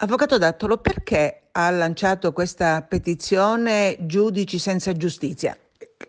Avvocato Dattolo, perché ha lanciato questa petizione Giudici senza giustizia?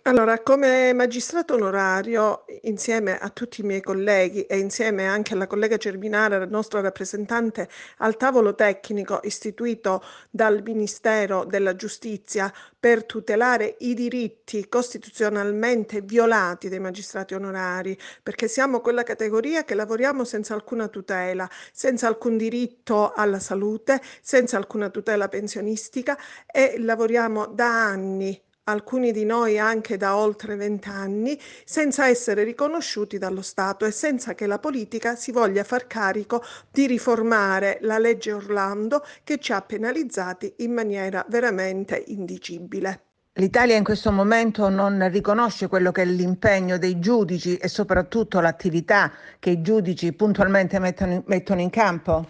Allora, come magistrato onorario, insieme a tutti i miei colleghi e insieme anche alla collega Germinara, la nostra rappresentante al tavolo tecnico istituito dal Ministero della Giustizia per tutelare i diritti costituzionalmente violati dei magistrati onorari, perché siamo quella categoria che lavoriamo senza alcuna tutela, senza alcun diritto alla salute, senza alcuna tutela pensionistica e lavoriamo da anni alcuni di noi anche da oltre vent'anni, senza essere riconosciuti dallo Stato e senza che la politica si voglia far carico di riformare la legge Orlando che ci ha penalizzati in maniera veramente indicibile. L'Italia in questo momento non riconosce quello che è l'impegno dei giudici e soprattutto l'attività che i giudici puntualmente mettono, in campo?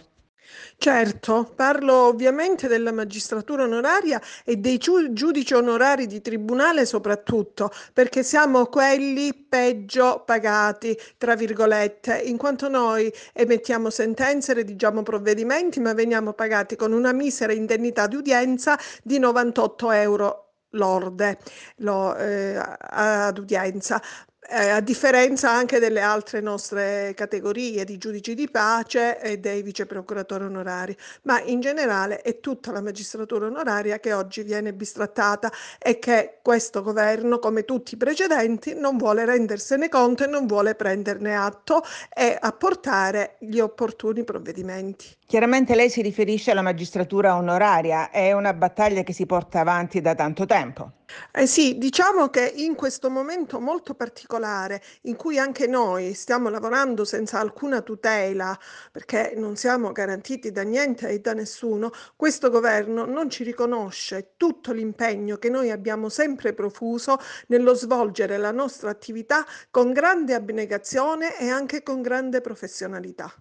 Certo, parlo ovviamente della magistratura onoraria e dei giudici onorari di tribunale soprattutto, perché siamo quelli peggio pagati, tra virgolette, in quanto noi emettiamo sentenze, redigiamo provvedimenti, ma veniamo pagati con una misera indennità di udienza di 98 euro lorde lo, eh, ad udienza, eh, a differenza anche delle altre nostre categorie di giudici di pace e dei vice procuratori onorari, ma in generale è tutta la magistratura onoraria che oggi viene bistrattata e che questo governo, come tutti i precedenti, non vuole rendersene conto e non vuole prenderne atto e apportare gli opportuni provvedimenti. Chiaramente lei si riferisce alla magistratura onoraria, è una battaglia che si porta avanti da tanto tempo. Eh sì, diciamo che in questo momento molto particolare particolare in cui anche noi stiamo lavorando senza alcuna tutela, perché non siamo garantiti da niente e da nessuno, questo governo non ci riconosce tutto l'impegno che noi abbiamo sempre profuso nello svolgere la nostra attività con grande abnegazione e anche con grande professionalità.